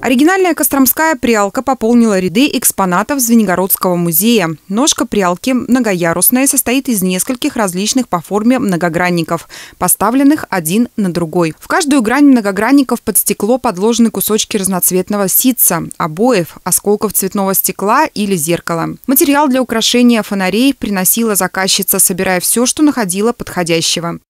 Оригинальная костромская прялка пополнила ряды экспонатов Звенигородского музея. Ножка прялки многоярусная состоит из нескольких различных по форме многогранников, поставленных один на другой. В каждую грань многогранников под стекло подложены кусочки разноцветного ситца, обоев, осколков цветного стекла или зеркала. Материал для украшения фонарей приносила заказчица, собирая все, что находила подходящего.